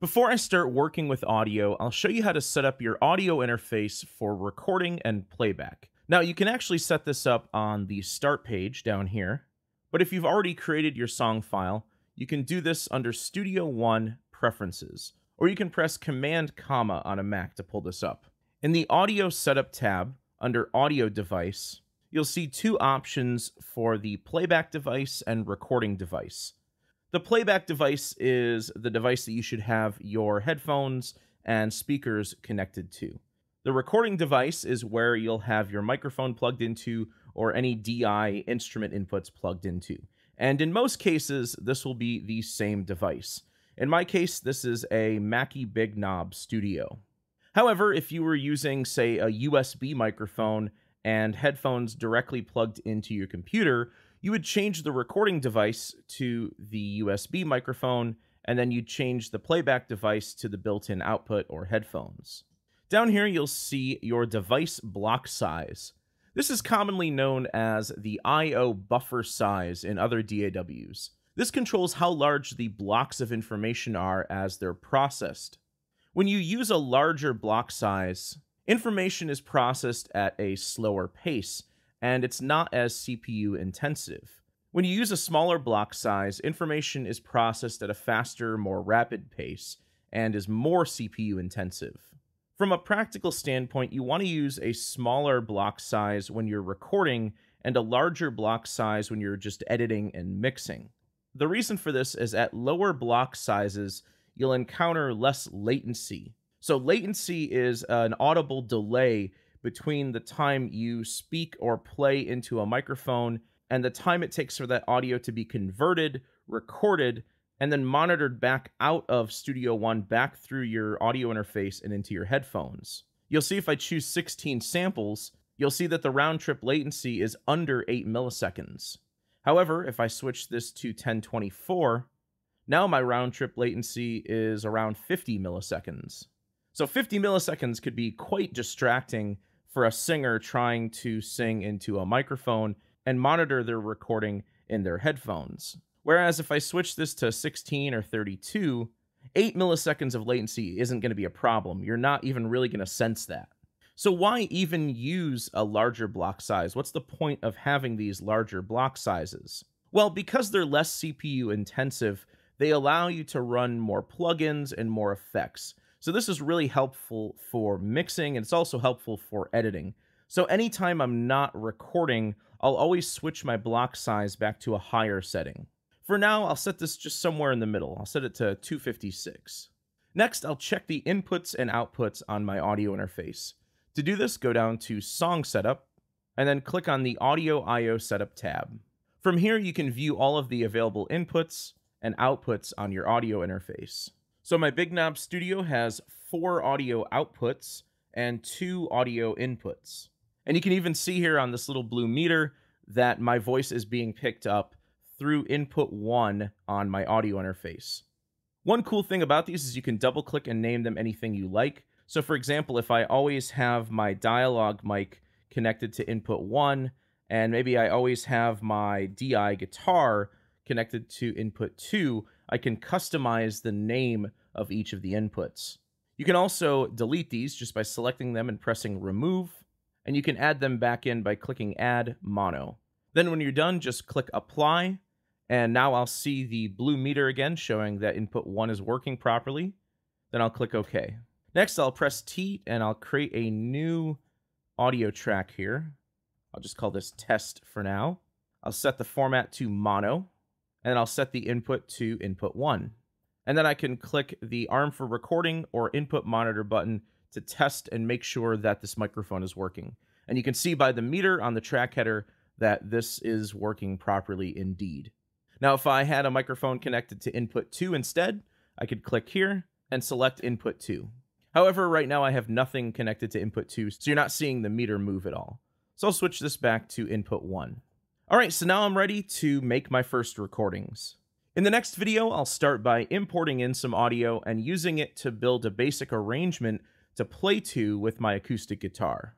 Before I start working with audio, I'll show you how to set up your audio interface for recording and playback. Now, you can actually set this up on the start page down here, but if you've already created your song file, you can do this under Studio One Preferences, or you can press Command comma on a Mac to pull this up. In the Audio Setup tab, under Audio Device, you'll see two options for the playback device and recording device. The playback device is the device that you should have your headphones and speakers connected to. The recording device is where you'll have your microphone plugged into or any DI instrument inputs plugged into. And in most cases, this will be the same device. In my case, this is a Mackie Big Knob Studio. However, if you were using, say, a USB microphone and headphones directly plugged into your computer, you would change the recording device to the USB microphone, and then you'd change the playback device to the built in output or headphones. Down here, you'll see your device block size. This is commonly known as the I.O. buffer size in other DAWs. This controls how large the blocks of information are as they're processed. When you use a larger block size, Information is processed at a slower pace, and it's not as CPU intensive. When you use a smaller block size, information is processed at a faster, more rapid pace, and is more CPU intensive. From a practical standpoint, you want to use a smaller block size when you're recording and a larger block size when you're just editing and mixing. The reason for this is at lower block sizes, you'll encounter less latency so latency is uh, an audible delay between the time you speak or play into a microphone and the time it takes for that audio to be converted, recorded, and then monitored back out of Studio One back through your audio interface and into your headphones. You'll see if I choose 16 samples, you'll see that the round trip latency is under 8 milliseconds. However, if I switch this to 1024, now my round trip latency is around 50 milliseconds. So 50 milliseconds could be quite distracting for a singer trying to sing into a microphone and monitor their recording in their headphones. Whereas if I switch this to 16 or 32, 8 milliseconds of latency isn't going to be a problem. You're not even really going to sense that. So why even use a larger block size? What's the point of having these larger block sizes? Well, because they're less CPU intensive, they allow you to run more plugins and more effects. So this is really helpful for mixing, and it's also helpful for editing. So anytime I'm not recording, I'll always switch my block size back to a higher setting. For now, I'll set this just somewhere in the middle. I'll set it to 256. Next, I'll check the inputs and outputs on my audio interface. To do this, go down to Song Setup, and then click on the Audio I.O. Setup tab. From here, you can view all of the available inputs and outputs on your audio interface. So my Big Knob Studio has four audio outputs and two audio inputs. And you can even see here on this little blue meter that my voice is being picked up through input one on my audio interface. One cool thing about these is you can double click and name them anything you like. So for example, if I always have my dialogue mic connected to input one, and maybe I always have my DI guitar connected to input two, I can customize the name of each of the inputs. You can also delete these just by selecting them and pressing remove, and you can add them back in by clicking add mono. Then when you're done, just click apply, and now I'll see the blue meter again showing that input one is working properly. Then I'll click OK. Next, I'll press T and I'll create a new audio track here. I'll just call this test for now. I'll set the format to mono and then I'll set the input to input one. And then I can click the arm for recording or input monitor button to test and make sure that this microphone is working. And you can see by the meter on the track header that this is working properly indeed. Now, if I had a microphone connected to input two instead, I could click here and select input two. However, right now I have nothing connected to input two, so you're not seeing the meter move at all. So I'll switch this back to input one. All right, so now I'm ready to make my first recordings. In the next video, I'll start by importing in some audio and using it to build a basic arrangement to play to with my acoustic guitar.